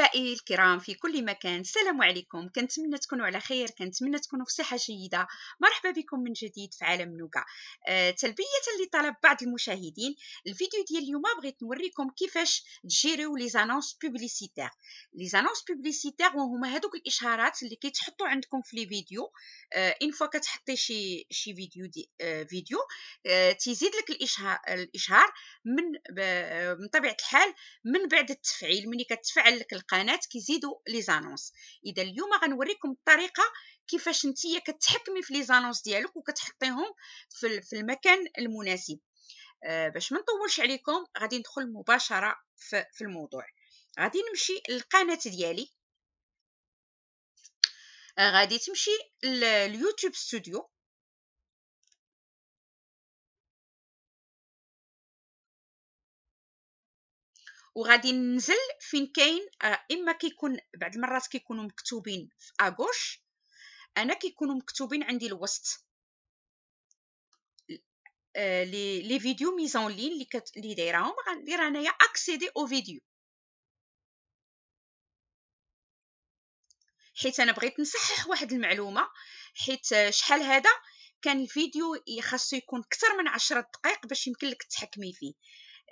احبائي الكرام في كل مكان السلام عليكم كنتمنى تكونوا على خير كنتمنى تكونوا في صحه جيده مرحبا بكم من جديد في عالم نوكا أه تلبيه لطلب بعض المشاهدين الفيديو ديال اليوم بغيت نوريكم كيفاش تجيريو لي زانونس بوبليسيتير لي زانونس بوبليسيتير وهما هذوك الاشهارات اللي كيتحطوا عندكم في لي فيديو أه فوا كتحطي شي شي فيديو دي أه فيديو أه تزيد لك الاشهار الاشهار من آه، من طبيعه الحال من بعد التفعيل ملي كتفعل لك القناه كيزيدوا لي زانونس اذا اليوم غنوريكم الطريقه كيفاش نتيا كتحكمي في لي زانونس ديالك وكتحطيهم في المكان المناسب آه باش ما نطولش عليكم غادي ندخل مباشره في, في الموضوع غادي نمشي للقناه ديالي آه غادي تمشي لليوتيوب ستوديو وغادي ننزل فين كاين آه، اما كيكون بعض المرات كيكونوا مكتوبين في اغوش انا كيكونوا مكتوبين عندي الوسط آه، لي لي فيديو ميزون لين اللي كت... اللي دايراهم غندير انايا اكسيدي او فيديو حيت انا بغيت نصحح واحد المعلومه حيت آه، شحال هذا كان الفيديو خاصو يكون اكثر من عشرة دقائق باش يمكن لك تحكمي فيه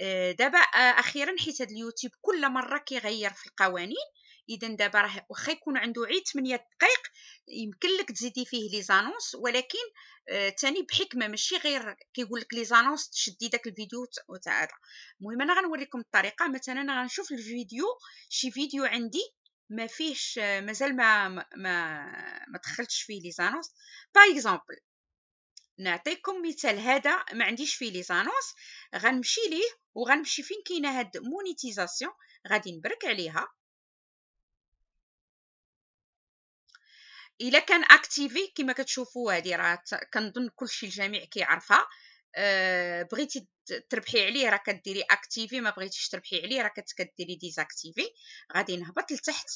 آه، دابا آه، اخيرا حيت هاد اليوتيوب كل مره كيغير في القوانين اذا دابا راه واخا يكون عنده عيد 8 دقائق يمكن لك تزيدي فيه لي زانونس ولكن آه، تاني بحكمه ماشي غير كيقول لك لي زانونس تشدي داك الفيديو وتعاد المهم انا غنوريكم الطريقه مثلا انا غنشوف الفيديو شي فيديو عندي ما فيهش مازال ما ما ما دخلتش فيه لي زانونس باغ اكزومبل نعطيكم مثال هذا ما عنديش فيه لي زانونس غنمشي ليه وغنمشي فين كاينه هاد مونيتيزاسيون غادي نبرك عليها الا كان اكتيفي كما كتشوفوا هادي راه كنظن كلشي الجميع كيعرفها أه بغيتي تربحي عليه راه كديري اكتيفي ما بغيتيش تربحي عليه راه كتكديري ديزاكتيفي غادي نهبط لتحت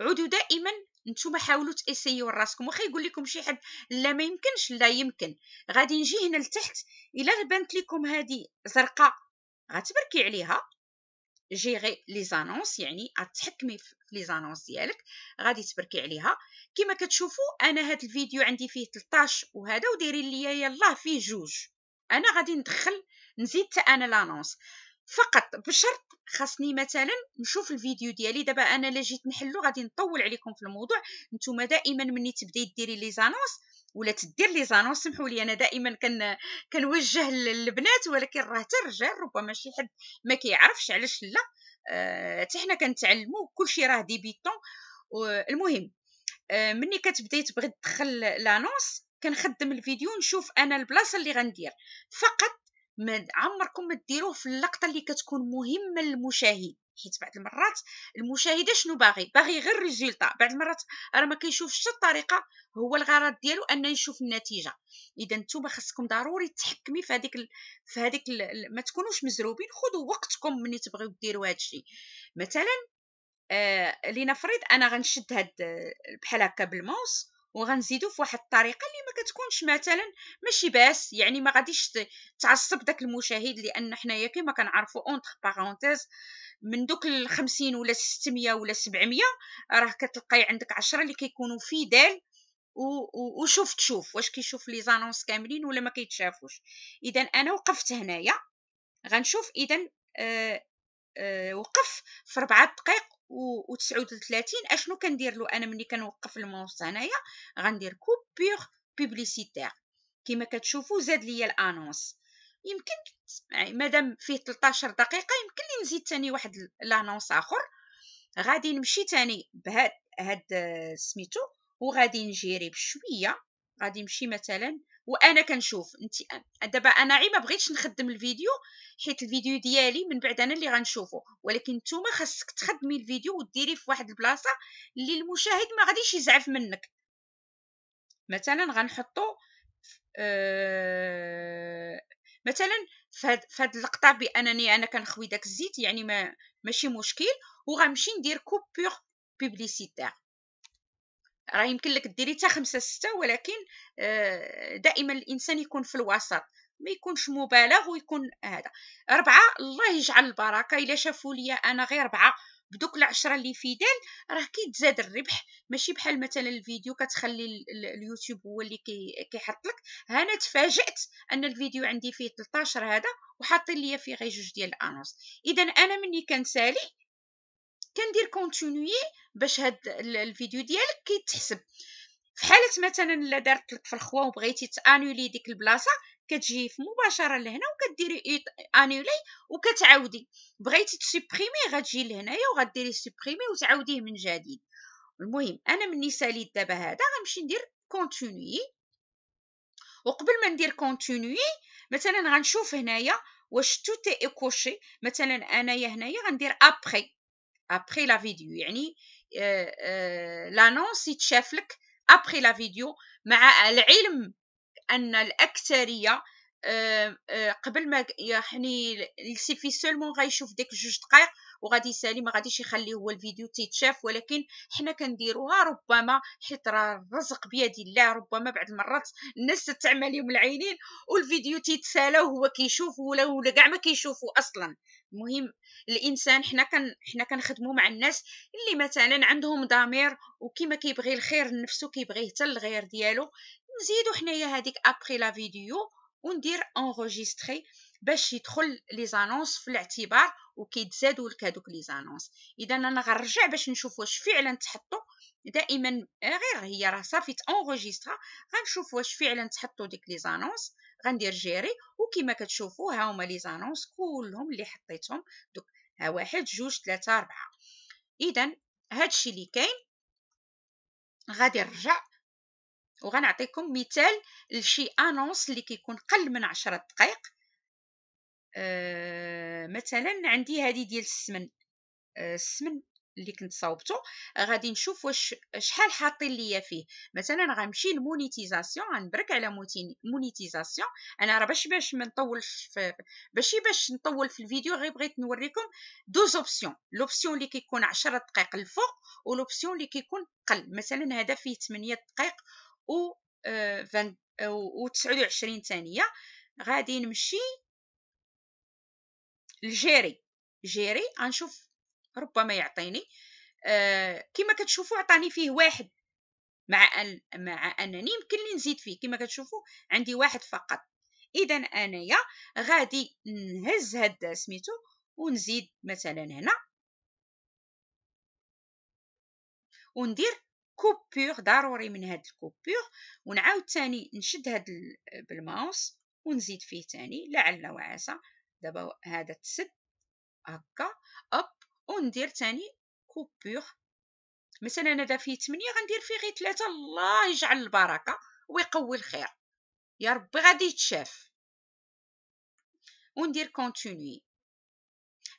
عودوا دائما نتوما حاولوا تاسيو راسكم واخا يقول لكم شي حد لا ما يمكنش لا يمكن غادي نجي هنا لتحت الا بانت لكم هذه زرقاء غتبركي عليها جيغي لي زانونس يعني تحكمي في لي زانونس ديالك غادي تبركي عليها كما كتشوفوا انا هذا الفيديو عندي فيه 13 وهذا ودايرين ليا يلاه فيه جوج انا غادي ندخل نزيد حتى انا لانونس فقط بشرط خاصني مثلا نشوف الفيديو ديالي دابا انا لا جيت نحلو غادي نطول عليكم في الموضوع نتوما دائما مني تبداي ديري لي زانونس ولا تدير لي زانونس سمحوا لي انا دائما كن كنوجه للبنات ولكن راه حتى الرجال ربما شي حد ما كيعرفش علاش لا آه، حتى حنا كنتعلموا كلشي راه ديبيتون المهم آه، مني كتبداي تبغي تدخل لانونس كنخدم الفيديو نشوف انا البلاصه اللي غندير فقط ما عمركم ما ديروه في اللقطه اللي كتكون مهمه للمشاهد حيت بعض المرات المشاهد شنو باغي باغي غير الريزلطا بعض المرات راه ما كيشوفش الطريقه هو الغرض ديالو انه يشوف النتيجه اذا نتوما خاصكم ضروري تحكمي في هذيك ال... في هذيك ال... ما تكونوش مزروبين خذوا وقتكم ملي تبغيو ديروا الشيء مثلا آه لنفرض انا غنشد هاد آه، بحال هكا بالماوس وغنزيدو في واحد الطريقه اللي ما كتكونش مثلا ماشي باس يعني ما غاديش تعصب داك المشاهد لان حنايا كما كنعرفوا اونتر بارونتيز من دوك ال 50 ولا 600 ولا 700 راه كتلقاي عندك 10 اللي كيكونوا في فيدال وشوف تشوف واش كيشوف لي زانونس كاملين ولا ما كيتشافوش اذا انا وقفت هنايا غنشوف اذا آه آه وقف في 4 دقائق 39 اشنو كندير له انا ملي كنوقف الماوس هنايا غندير كوبور بوبليسيتير كما كتشوفوا زاد ليا الانونس يمكن يعني مادام فيه 13 دقيقه يمكن لي نزيد تاني واحد لانونس اخر غادي نمشي تاني بهاد هاد آه، سميتو وغادي نجيري بشويه غادي نمشي مثلا وانا كنشوف انت دابا انا عي ما بغيتش نخدم الفيديو حيت الفيديو ديالي من بعد انا اللي غنشوفه ولكن نتوما خاصك تخدمي الفيديو وديريه في واحد البلاصه اللي المشاهد ما غاديش يزعف منك مثلا غنحطو أه مثلا فهاد فهاد اللقطه بانني انا كنخوي داك الزيت يعني ما ماشي مشكل وغنمشي ندير كوبور بيبليسيتير راه يمكن لك ديري حتى خمسة ستة ولكن آه، دائما الانسان يكون في الوسط ما يكونش مبالغ ويكون هذا ربعة الله يجعل البركة إلا شافوا لي أنا غير ربعة بدوك العشرة اللي في دال راه كيتزاد الربح ماشي بحال مثلا الفيديو كتخلي اليوتيوب هو اللي كيحط لك هنا تفاجأت أن الفيديو عندي فيه 13 هذا وحاطين لي فيه غير جوج ديال الانونس اذا انا مني كنسالي كندير كونتينيي باش هاد الفيديو ديالك كيتحسب في حاله مثلا الا دارت لك في الخوا وبغيتي تانولي ديك البلاصه كتجي في مباشره لهنا وكديري انولي وكتعاودي بغيتي تسبريمي غتجي لهنايا وغديري سبريمي وتعاوديه من جديد المهم انا مني ساليت دابا هذا غنمشي ندير كونتينيي وقبل ما ندير كونتينيي مثلا غنشوف هنايا واش تو تي ايكوشي مثلا انايا هنايا غندير ابري ابخي لا فيديو يعني لانونس يتشاف لك ابخي لا فيديو مع العلم ان الاكثريه euh, euh, قبل ما يعني في سولمون غيشوف ديك جوج دقائق وغادي يسالي ما غاديش يخلي هو الفيديو تيتشاف ولكن حنا كنديروها ربما حيت راه الرزق بيد الله ربما بعد المرات الناس تتعمل يوم العينين والفيديو تيتسالى وهو كيشوف ولا ولا كاع ما كيشوفو اصلا المهم الانسان حنا كن حنا كنخدموا مع الناس اللي مثلا عندهم ضمير وكما كيبغي الخير لنفسو كيبغيه حتى الغير ديالو نزيدو حنايا هذيك ابري لا فيديو وندير انغوجيستري باش يدخل لي زانونس في الاعتبار وكيتزادوا لك هذوك لي زانونس اذا انا غنرجع باش نشوف واش فعلا تحطوا دائما غير هي راه صافي تانغوجيسترا غنشوف واش فعلا تحطوا ديك لي زانونس غندير جيري وكما كتشوفوا ها هما لي زانونس كلهم اللي حطيتهم دوك ها واحد جوج ثلاثة أربعة اذا هادشي اللي كاين غادي نرجع وغنعطيكم مثال لشي انونس اللي كيكون قل من عشرة دقائق آه، مثلا عندي هذه ديال السمن آه، السمن اللي كنت صاوبتو آه، غادي نشوف واش شحال حاطين ليا فيه مثلا غنمشي للمونيتيزاسيون غنبرك على مونيتيزاسيون انا راه باش باش ما نطولش باش باش نطول في الفيديو غير بغيت نوريكم دو زوبسيون لوبسيون اللي كيكون 10 دقائق الفوق ولوبسيون اللي كيكون قل مثلا هذا فيه 8 دقائق و 29 ثانيه غادي نمشي الجيري جيري غنشوف ربما يعطيني آه كما كتشوفوا عطاني فيه واحد مع أن مع انني يمكن لي نزيد فيه كما كتشوفوا عندي واحد فقط اذا انايا غادي نهز هاد سميتو ونزيد مثلا هنا وندير كوبور ضروري من هاد الكوبور ونعاود تاني نشد هاد بالماوس ونزيد فيه تاني لعل وعسى دابا هذا تسد هكا اب وندير تاني كوبور مثلا انا دا فيه 8 غندير فيه غير 3 الله يجعل البركه ويقوي الخير يا ربي غادي يتشاف وندير كونتينيي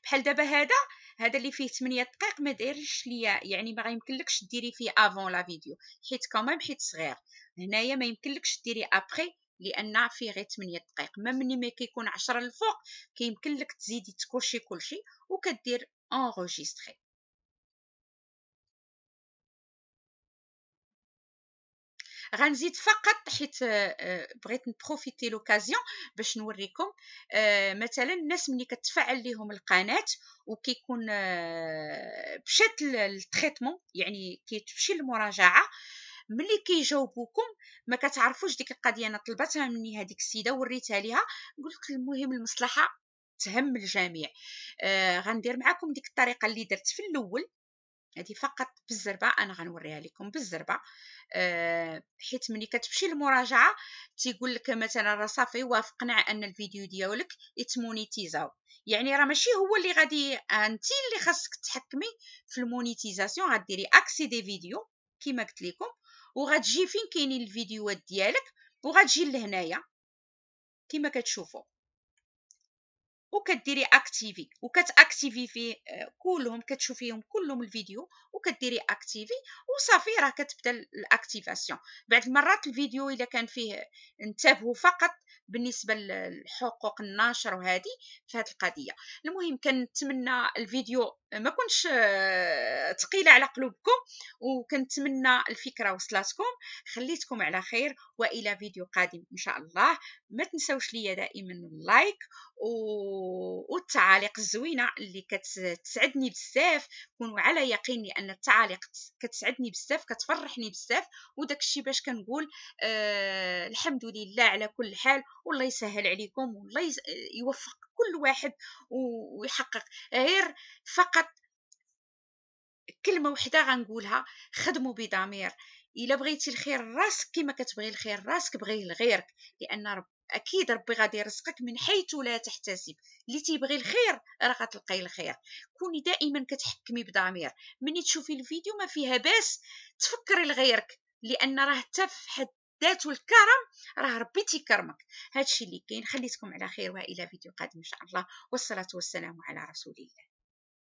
بحال دابا هذا هذا اللي فيه 8 دقائق ما دايرش ليا يعني ما غيمكنلكش ديري فيه افون لا فيديو حيت كومام حيت صغير هنايا ما يمكنلكش ديري ابري لان في غير 8 دقائق ما مني ما كيكون 10 الفوق كيمكن لك تزيدي تكوشي كلشي وكدير انغوجيستري غنزيد فقط حيت آه، آه، بغيت نبروفيتي لوكازيون باش نوريكم آه، مثلا الناس ملي كتفعل ليهم القناه وكيكون بشات التريتمون يعني كيتمشي المراجعه ملي كيجاوبوكم ما كتعرفوش ديك القضيه انا طلبتها مني هذيك السيده وريتها ليها قلت المهم المصلحه تهم الجميع آه غندير معكم ديك الطريقه اللي درت في الاول هذه فقط بالزربه انا غنوريها لكم بالزربه أه حيت ملي كتمشي للمراجعه تيقول لك مثلا راه صافي وافقنا ان الفيديو ديالك يتمونيتيزاو يعني راه ماشي هو اللي غادي انت اللي خاصك تحكمي في المونيتيزاسيون غديري اكسي دي فيديو كما قلت لكم وغتجي فين كاينين الفيديوهات ديالك وغتجي لهنايا كما كتشوفوا وكديري اكتيفي وكتاكتيفي في آه، كلهم كتشوفيهم كلهم الفيديو وكديري اكتيفي وصافي راه كتبدا الاكتيفاسيون بعد مرات الفيديو الا كان فيه انتبهوا فقط بالنسبه لحقوق النشر وهذه في هذه القضيه المهم كنتمنى الفيديو ما كنتش آه، ثقيله على قلوبكم وكنتمنى الفكره وصلتكم خليتكم على خير والى فيديو قادم ان شاء الله ما تنسوش ليا دائما اللايك و... والتعاليق الزوينه اللي كتسعدني بزاف كونوا على يقين ان التعاليق كتسعدني بزاف كتفرحني بزاف وداك الشيء باش كنقول آه الحمد لله على كل حال والله يسهل عليكم والله يوفق كل واحد ويحقق غير فقط كلمه وحده غنقولها خدموا بضمير الا بغيتي الخير لراسك كما كتبغي الخير لراسك بغيه لغيرك لان رب اكيد ربي غادي يرزقك من حيث لا تحتسب اللي تيبغي الخير راه غتلقاي الخير كوني دائما كتحكمي بضمير ملي تشوفي الفيديو ما فيها باس تفكري لغيرك لان راه حتى في حد ذاته الكرم راه ربي تيكرمك هادشي اللي كاين خليتكم على خير والى فيديو قادم ان شاء الله والصلاه والسلام على رسول الله